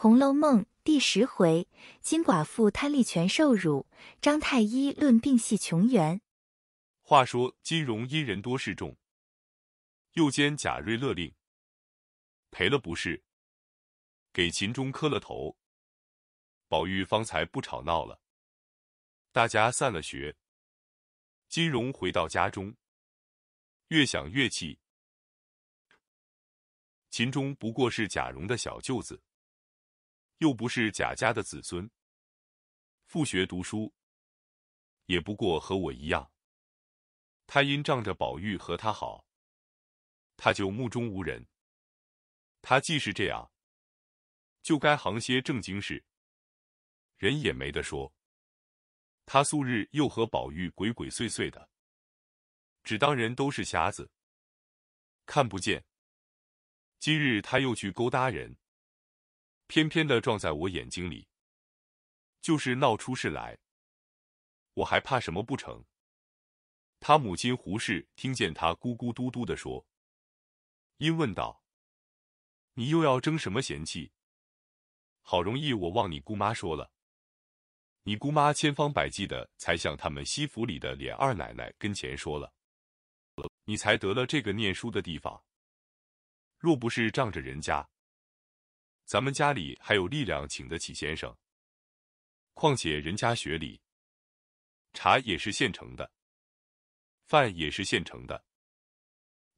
《红楼梦》第十回，金寡妇贪利权受辱，张太医论病系穷源。话说金荣因人多势众，又兼贾瑞勒令赔了不是，给秦钟磕了头。宝玉方才不吵闹了，大家散了学。金荣回到家中，越想越气。秦钟不过是贾蓉的小舅子。又不是贾家的子孙，复学读书，也不过和我一样。他因仗着宝玉和他好，他就目中无人。他既是这样，就该行些正经事，人也没得说。他素日又和宝玉鬼鬼祟祟的，只当人都是瞎子，看不见。今日他又去勾搭人。偏偏的撞在我眼睛里，就是闹出事来，我还怕什么不成？他母亲胡适听见他咕咕嘟嘟的说，因问道：“你又要争什么嫌气？好容易我望你姑妈说了，你姑妈千方百计的才向他们西府里的琏二奶奶跟前说了，你才得了这个念书的地方。若不是仗着人家。”咱们家里还有力量请得起先生，况且人家学礼，茶也是现成的，饭也是现成的。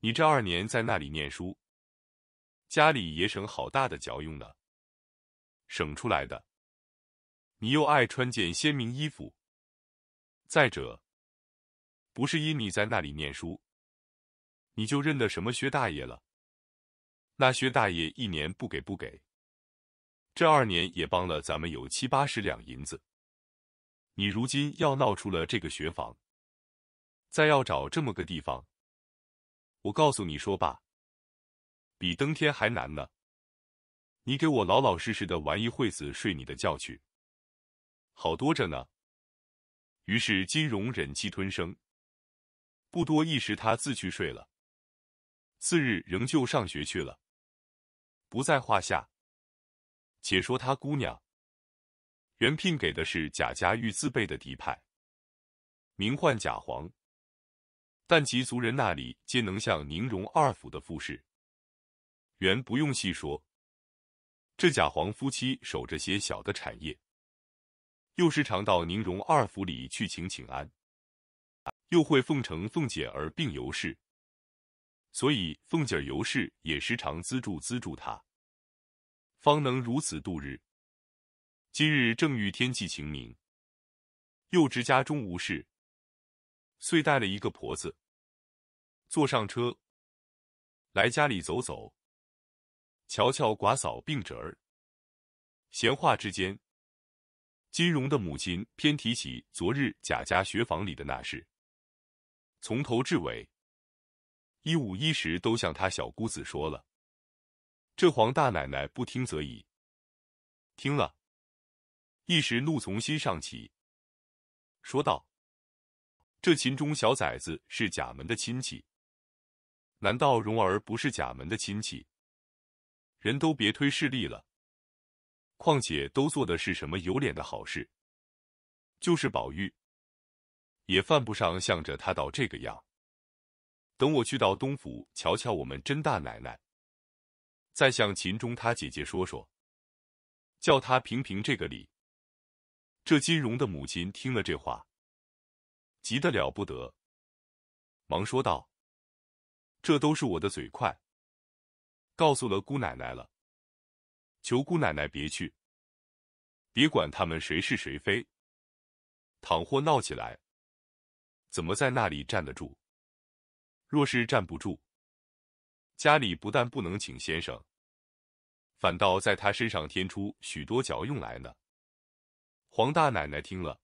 你这二年在那里念书，家里也省好大的嚼用呢，省出来的。你又爱穿件鲜明衣服，再者，不是因你在那里念书，你就认得什么薛大爷了？那薛大爷一年不给不给。这二年也帮了咱们有七八十两银子，你如今要闹出了这个学房，再要找这么个地方，我告诉你说吧，比登天还难呢。你给我老老实实的玩一会子，睡你的觉去，好多着呢。于是金荣忍气吞声，不多一时，他自去睡了。次日仍旧上学去了，不在话下。且说他姑娘，原聘给的是贾家玉字辈的嫡派，名唤贾璜。但其族人那里皆能像宁荣二府的富士，原不用细说。这贾皇夫妻守着些小的产业，又时常到宁荣二府里去请请安，又会奉承凤姐儿并尤氏，所以凤姐儿尤氏也时常资助资助他。方能如此度日。今日正遇天气晴明，又值家中无事，遂带了一个婆子，坐上车，来家里走走，瞧瞧寡嫂病侄儿。闲话之间，金荣的母亲偏提起昨日贾家学坊里的那事，从头至尾，一五一十都向他小姑子说了。这黄大奶奶不听则已，听了，一时怒从心上起，说道：“这秦中小崽子是贾门的亲戚，难道蓉儿不是贾门的亲戚？人都别推势利了，况且都做的是什么有脸的好事？就是宝玉，也犯不上向着他到这个样。等我去到东府瞧瞧，我们甄大奶奶。”再向秦钟他姐姐说说，叫他评评这个理。这金荣的母亲听了这话，急得了不得，忙说道：“这都是我的嘴快，告诉了姑奶奶了，求姑奶奶别去，别管他们谁是谁非。倘或闹起来，怎么在那里站得住？若是站不住……”家里不但不能请先生，反倒在他身上添出许多嚼用来呢。黄大奶奶听了，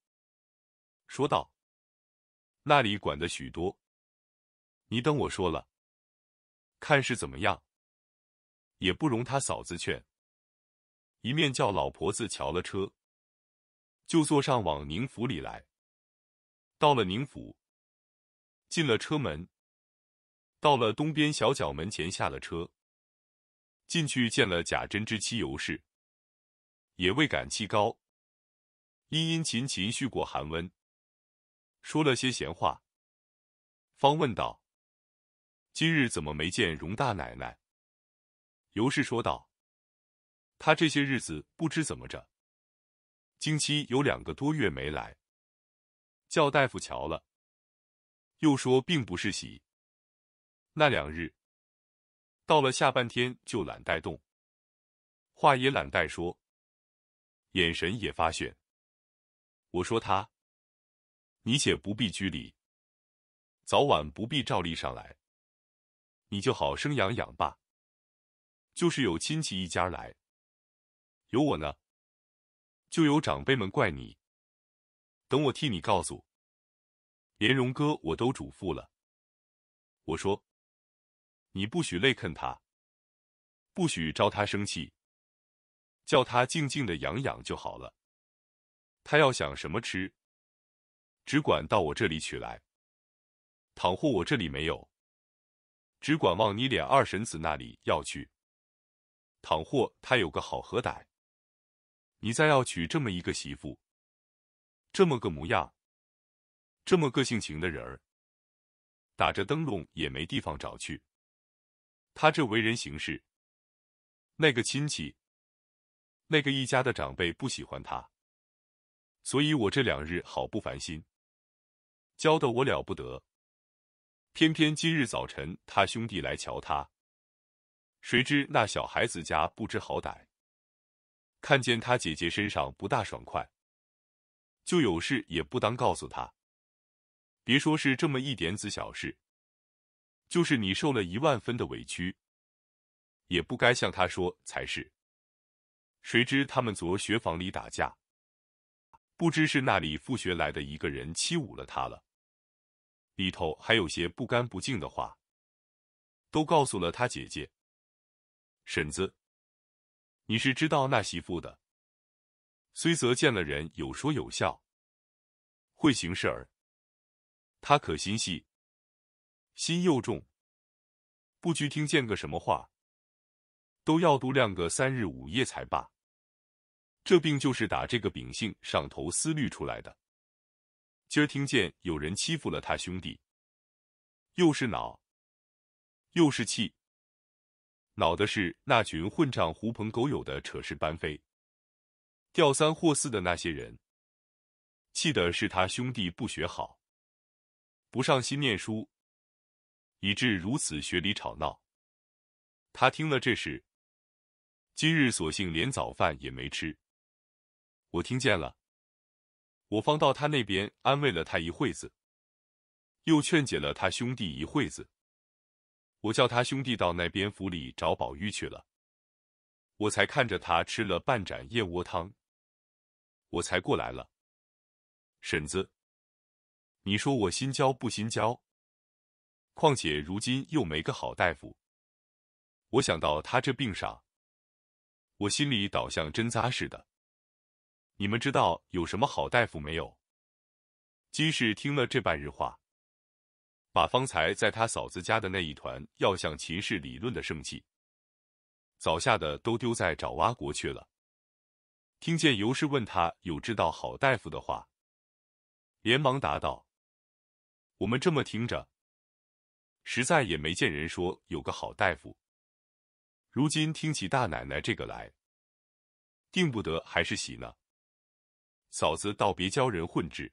说道：“那里管的许多，你等我说了，看是怎么样，也不容他嫂子劝。一面叫老婆子瞧了车，就坐上往宁府里来。到了宁府，进了车门。”到了东边小角门前，下了车，进去见了贾珍之妻尤氏，也未敢气高，殷殷勤勤续过寒温，说了些闲话，方问道：“今日怎么没见荣大奶奶？”尤氏说道：“她这些日子不知怎么着，经期有两个多月没来，叫大夫瞧了，又说并不是喜。”那两日，到了下半天就懒带动，话也懒带说，眼神也发眩。我说他：“你且不必拘礼，早晚不必照例上来，你就好生养养吧。就是有亲戚一家来，有我呢，就有长辈们怪你。等我替你告诉，连荣哥我都嘱咐了。我说。”你不许累看他，不许招他生气，叫他静静的养养就好了。他要想什么吃，只管到我这里取来。倘或我这里没有，只管往你脸二婶子那里要去。倘或他有个好和歹，你再要娶这么一个媳妇，这么个模样，这么个性情的人儿，打着灯笼也没地方找去。他这为人行事，那个亲戚，那个一家的长辈不喜欢他，所以我这两日好不烦心，教的我了不得。偏偏今日早晨他兄弟来瞧他，谁知那小孩子家不知好歹，看见他姐姐身上不大爽快，就有事也不当告诉他，别说是这么一点子小事。就是你受了一万分的委屈，也不该向他说才是。谁知他们昨学房里打架，不知是那里复学来的一个人欺侮了他了，里头还有些不干不净的话，都告诉了他姐姐、婶子。你是知道那媳妇的，虽则见了人有说有笑，会行事儿，他可心细。心又重，不局听见个什么话，都要度量个三日五夜才罢。这病就是打这个秉性上头思虑出来的。今儿听见有人欺负了他兄弟，又是恼，又是气。恼的是那群混账狐朋狗友的扯事班飞、吊三货四的那些人；气的是他兄弟不学好，不上心念书。以致如此学里吵闹，他听了这事，今日索性连早饭也没吃。我听见了，我方到他那边安慰了他一会子，又劝解了他兄弟一会子。我叫他兄弟到那边府里找宝玉去了，我才看着他吃了半盏燕窝汤，我才过来了。婶子，你说我心焦不心焦？况且如今又没个好大夫，我想到他这病上，我心里倒像针扎似的。你们知道有什么好大夫没有？金氏听了这半日话，把方才在他嫂子家的那一团要向秦氏理论的生气，早吓的都丢在爪哇国去了。听见尤氏问他有知道好大夫的话，连忙答道：“我们这么听着。”实在也没见人说有个好大夫，如今听起大奶奶这个来，定不得还是喜呢。嫂子倒别教人混治，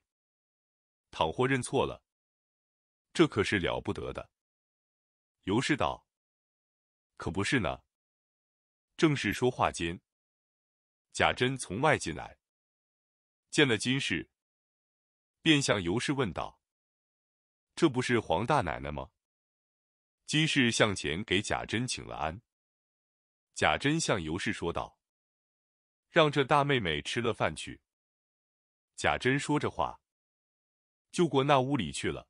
倘或认错了，这可是了不得的。尤氏道：“可不是呢。”正是说话间，贾珍从外进来，见了金氏，便向尤氏问道：“这不是黄大奶奶吗？”金氏向前给贾珍请了安，贾珍向尤氏说道：“让这大妹妹吃了饭去。”贾珍说着话，就过那屋里去了。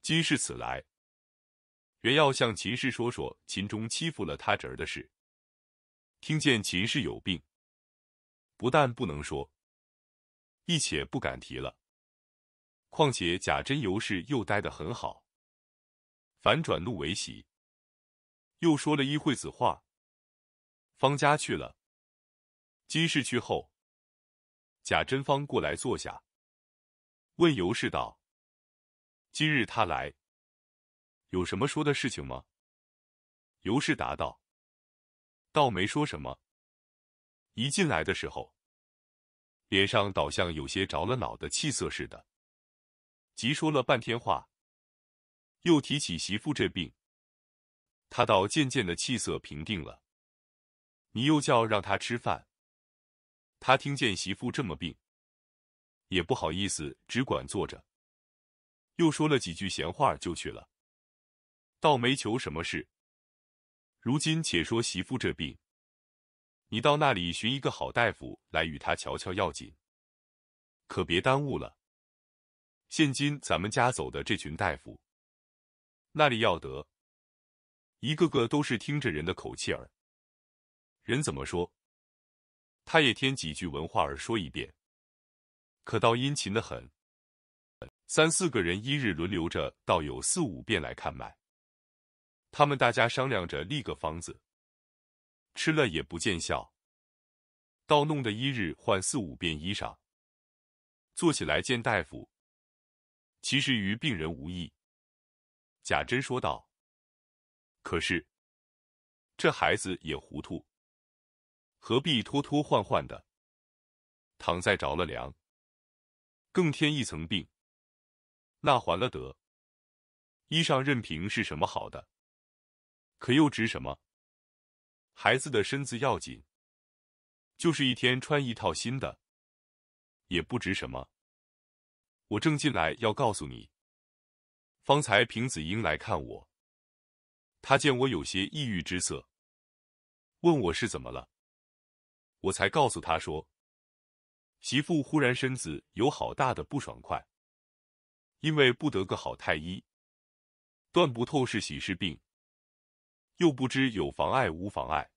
金氏此来，原要向秦氏说说秦钟欺负了他侄儿的事，听见秦氏有病，不但不能说，一且不敢提了。况且贾珍尤氏又待得很好。反转怒为喜，又说了一会子话。方家去了，金氏去后，贾珍芳过来坐下，问尤氏道：“今日他来，有什么说的事情吗？”尤氏答道：“倒没说什么。一进来的时候，脸上倒像有些着了恼的气色似的，急说了半天话。”又提起媳妇这病，他倒渐渐的气色平定了。你又叫让他吃饭，他听见媳妇这么病，也不好意思，只管坐着，又说了几句闲话就去了，倒没求什么事。如今且说媳妇这病，你到那里寻一个好大夫来与他瞧瞧要紧，可别耽误了。现今咱们家走的这群大夫。那里要得，一个个都是听着人的口气儿，人怎么说，他也添几句文化儿说一遍，可倒殷勤的很。三四个人一日轮流着，倒有四五遍来看脉。他们大家商量着立个方子，吃了也不见效，倒弄得一日换四五遍衣裳，坐起来见大夫，其实与病人无异。贾珍说道：“可是，这孩子也糊涂，何必拖拖换换的？躺在着了凉，更添一层病，那还了得？衣裳任凭是什么好的，可又值什么？孩子的身子要紧，就是一天穿一套新的，也不值什么。我正进来要告诉你。”方才平子英来看我，他见我有些抑郁之色，问我是怎么了，我才告诉他说：“媳妇忽然身子有好大的不爽快，因为不得个好太医，断不透是喜是病，又不知有妨碍无妨碍，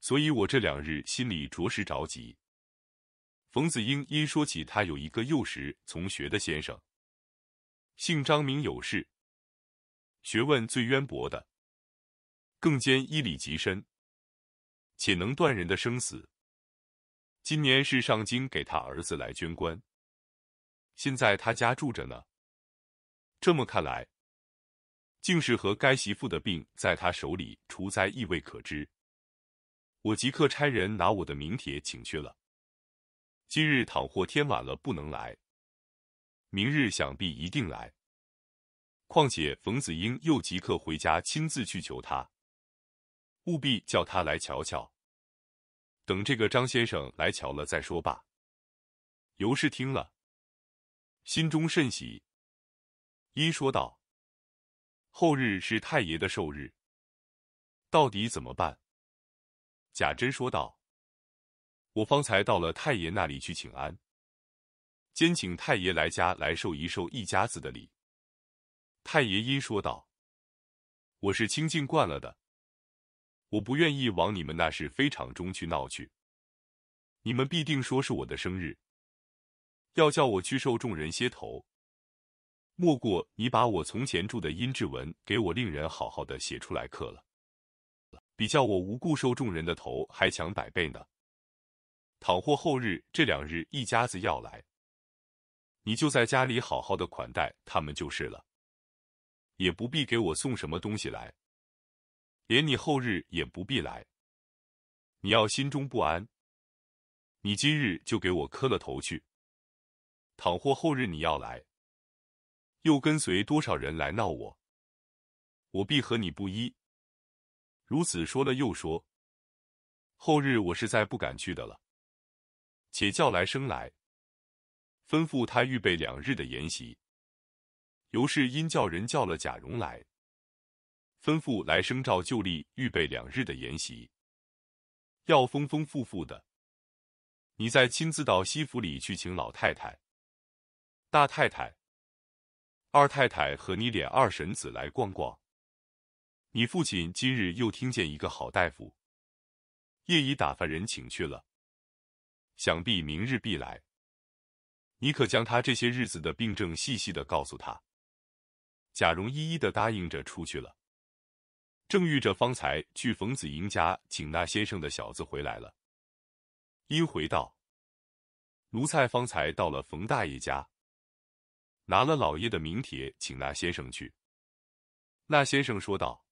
所以我这两日心里着实着急。”冯子英因说起他有一个幼时从学的先生。姓张名有事，学问最渊博的，更兼医理极深，且能断人的生死。今年是上京给他儿子来捐官，现在他家住着呢。这么看来，竟是和该媳妇的病在他手里除灾亦未可知。我即刻差人拿我的名帖请去了。今日倘或天晚了不能来。明日想必一定来，况且冯子英又即刻回家亲自去求他，务必叫他来瞧瞧。等这个张先生来瞧了再说吧。尤氏听了，心中甚喜，因说道：“后日是太爷的寿日，到底怎么办？”贾珍说道：“我方才到了太爷那里去请安。”先请太爷来家来受一受一家子的礼。太爷因说道：“我是清净惯了的，我不愿意往你们那是非常中去闹去。你们必定说是我的生日，要叫我去受众人些头。莫过你把我从前住的阴志文给我令人好好的写出来刻了，比叫我无故受众人的头还强百倍呢。倘或后日这两日一家子要来。”你就在家里好好的款待他们就是了，也不必给我送什么东西来，连你后日也不必来。你要心中不安，你今日就给我磕了头去。倘或后日你要来，又跟随多少人来闹我，我必和你不依。如此说了又说，后日我实在不敢去的了，且叫来生来。吩咐他预备两日的筵席。尤氏因叫人叫了贾蓉来，吩咐来生照旧例预备两日的筵席，要丰丰富富的。你再亲自到西府里去请老太太、大太太、二太太和你脸二婶子来逛逛。你父亲今日又听见一个好大夫，夜已打发人请去了，想必明日必来。你可将他这些日子的病症细细的告诉他。贾蓉一一的答应着出去了。正遇着方才去冯子英家请那先生的小子回来了，因回道：“奴才方才到了冯大爷家，拿了老爷的名帖请那先生去。那先生说道：‘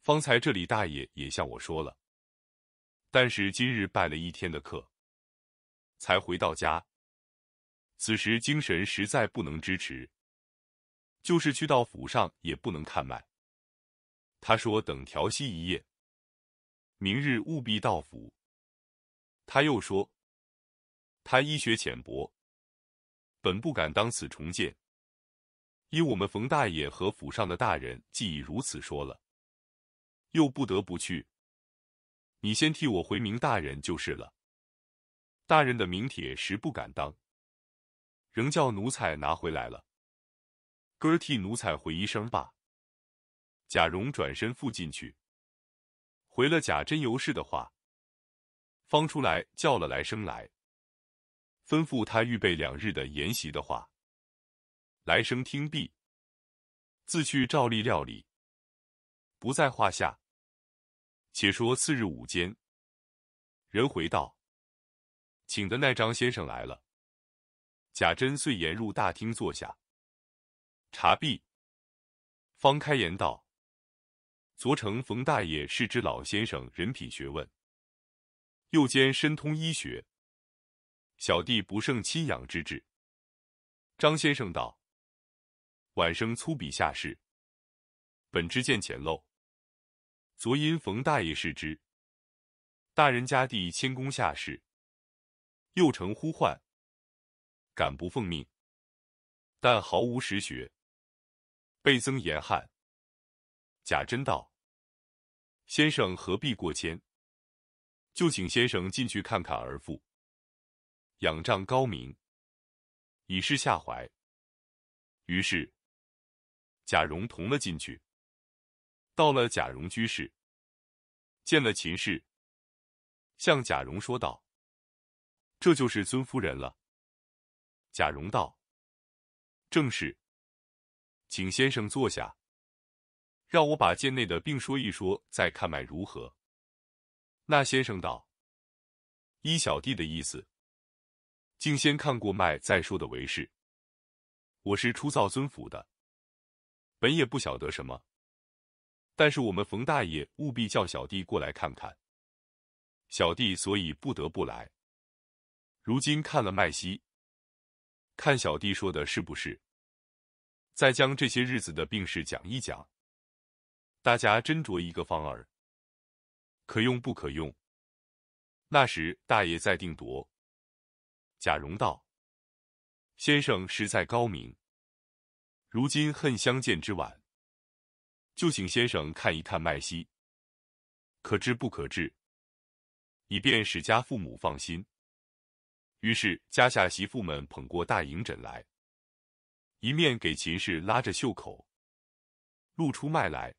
方才这里大爷也向我说了，但是今日拜了一天的课，才回到家。’”此时精神实在不能支持，就是去到府上也不能看脉。他说：“等调息一夜，明日务必到府。”他又说：“他医学浅薄，本不敢当此重建。依我们冯大爷和府上的大人，既已如此说了，又不得不去。你先替我回明大人就是了。大人的名帖实不敢当。”仍叫奴才拿回来了，哥替奴才回一声吧。贾蓉转身复进去，回了贾珍尤氏的话，方出来叫了来生来，吩咐他预备两日的筵席的话。来生听毕，自去照例料理，不在话下。且说次日午间，人回道，请的那张先生来了。贾珍遂言入大厅坐下，茶毕，方开言道：“昨承冯大爷是之老先生人品学问，又兼深通医学，小弟不胜亲仰之至。”张先生道：“晚生粗鄙下士，本知见浅陋，昨因冯大爷视之，大人家弟谦恭下士，又成呼唤。”敢不奉命，但毫无实学，倍增严寒。贾珍道：“先生何必过谦？就请先生进去看看儿妇，仰仗高明，以示下怀。”于是贾蓉同了进去，到了贾蓉居室，见了秦氏，向贾蓉说道：“这就是尊夫人了。”贾蓉道：“正是，请先生坐下，让我把贱内的病说一说，再看脉如何。”那先生道：“依小弟的意思，竟先看过脉再说的为是。我是出造尊府的，本也不晓得什么，但是我们冯大爷务必叫小弟过来看看，小弟所以不得不来。如今看了脉息。”看小弟说的是不是？再将这些日子的病事讲一讲，大家斟酌一个方儿，可用不可用？那时大爷再定夺。贾蓉道：“先生实在高明，如今恨相见之晚，就请先生看一看脉息，可治不可治，以便使家父母放心。”于是，家下媳妇们捧过大迎枕来，一面给秦氏拉着袖口，露出脉来。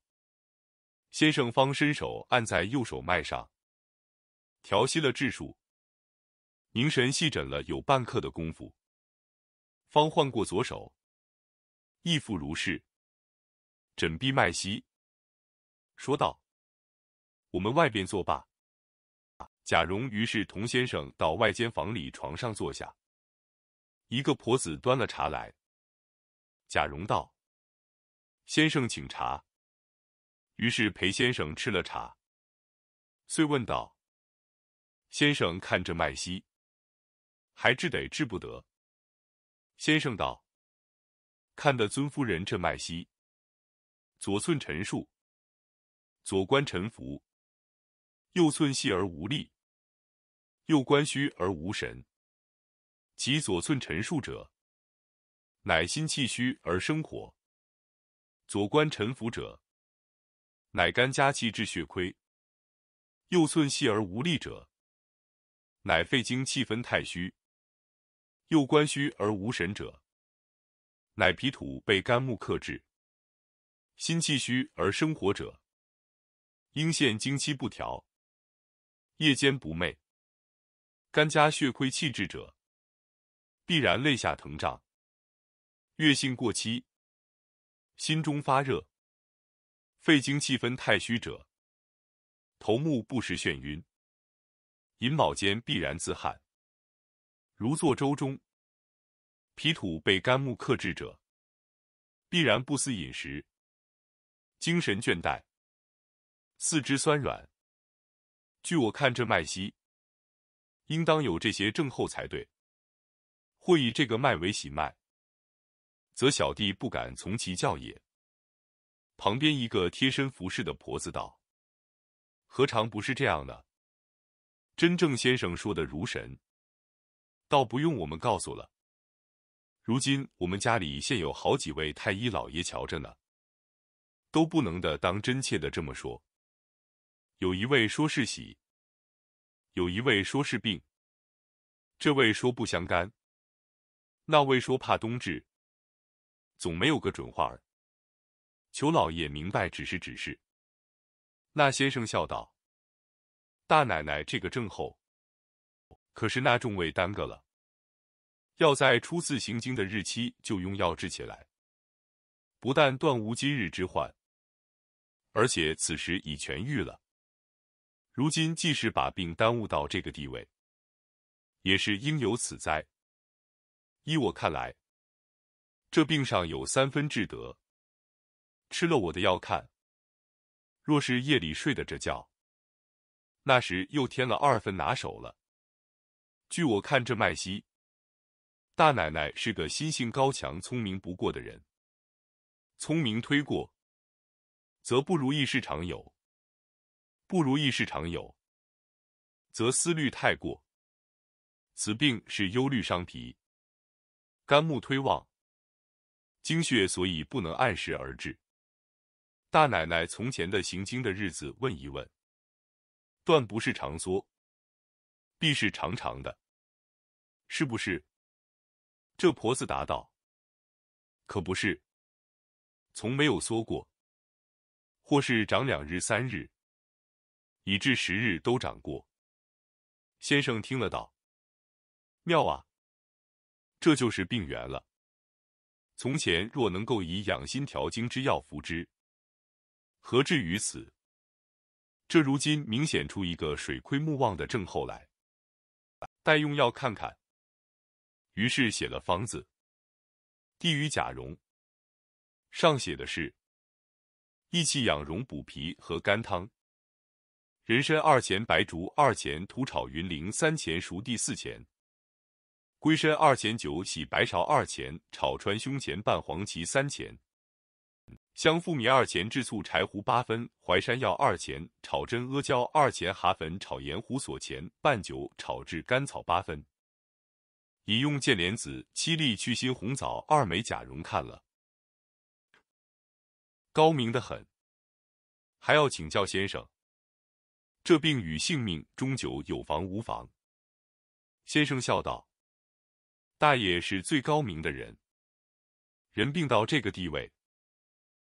先生方伸手按在右手脉上，调息了治数，凝神细诊了有半刻的功夫，方换过左手，亦复如是，诊毕脉息，说道：“我们外边作罢。”贾蓉于是同先生到外间房里床上坐下，一个婆子端了茶来。贾蓉道：“先生请茶。”于是陪先生吃了茶，遂问道：“先生看这脉息，还治得治不得？”先生道：“看的尊夫人这脉息，左寸沉数，左关沉浮，右寸细而无力。”右关虚而无神，其左寸沉数者，乃心气虚而生火；左关沉浮者，乃肝加气致血亏；右寸细而无力者，乃肺经气分太虚；右关虚而无神者，乃脾土被肝木克制；心气虚而生火者，应现经期不调，夜间不寐。肝加血亏气滞者，必然肋下疼胀；月性过期，心中发热；肺经气分太虚者，头目不时眩晕；寅卯间必然自汗，如坐舟中；脾土被肝木克制者，必然不思饮食，精神倦怠，四肢酸软。据我看这脉息。应当有这些症候才对，或以这个脉为喜脉，则小弟不敢从其教也。旁边一个贴身服侍的婆子道：“何尝不是这样呢？真正先生说的如神，倒不用我们告诉了。如今我们家里现有好几位太医老爷瞧着呢，都不能的当真切的这么说。有一位说是喜。”有一位说是病，这位说不相干，那位说怕冬至，总没有个准话儿。求老爷明白指示指示。那先生笑道：“大奶奶这个症候，可是那众位耽搁了，要在初次行经的日期就用药治起来，不但断无今日之患，而且此时已痊愈了。”如今既是把病耽误到这个地位，也是应有此灾。依我看来，这病上有三分治得，吃了我的药看。若是夜里睡得这觉，那时又添了二分拿手了。据我看这麦西大奶奶是个心性高强、聪明不过的人。聪明推过，则不如意事常有。不如意事常有，则思虑太过，此病是忧虑伤脾，肝木推旺，精血所以不能按时而至。大奶奶从前的行经的日子问一问，断不是长缩，必是长长的，是不是？这婆子答道：“可不是，从没有缩过，或是长两日三日。”以至十日都长过。先生听了道：“妙啊，这就是病源了。从前若能够以养心调经之药服之，何至于此？这如今明显出一个水亏木旺的症候来，待用药看看。”于是写了方子，递与贾蓉，上写的是益气养荣补脾和肝汤。人参二钱，白术二钱，土炒云苓三钱，熟地四钱，龟参二钱，酒洗白芍二钱，炒川芎钱半，黄芪三钱，香附米二钱，制醋柴胡八分，淮山药二钱，炒真阿胶二钱，蛤粉炒盐胡索钱半酒炒至甘草八分。饮用建莲子七粒，去心，红枣二枚。甲蓉看了，高明的很，还要请教先生。这病与性命，终究有防无防。先生笑道：“大爷是最高明的人，人病到这个地位，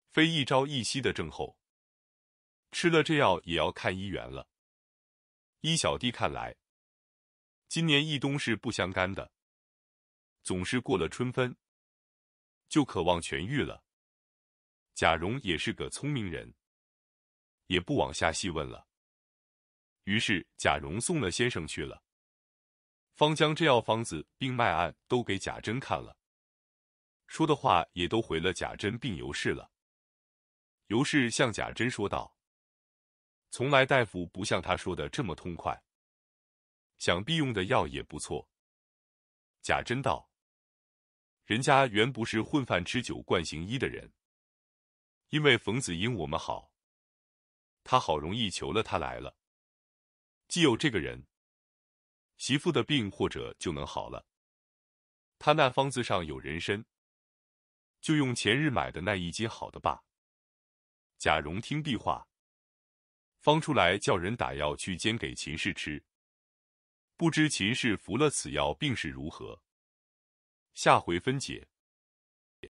非一朝一夕的症候，吃了这药也要看医缘了。依小弟看来，今年一冬是不相干的，总是过了春分，就渴望痊愈了。”贾蓉也是个聪明人，也不往下细问了。于是贾蓉送了先生去了，方将这药方子并脉案都给贾珍看了，说的话也都回了贾珍。病由氏了，尤氏向贾珍说道：“从来大夫不像他说的这么痛快，想必用的药也不错。”贾珍道：“人家原不是混饭吃、酒惯行医的人，因为冯子英我们好，他好容易求了他来了。”既有这个人，媳妇的病或者就能好了。他那方子上有人参，就用前日买的那一斤好的吧。贾蓉听壁话，方出来叫人打药去煎给秦氏吃，不知秦氏服了此药病势如何，下回分解。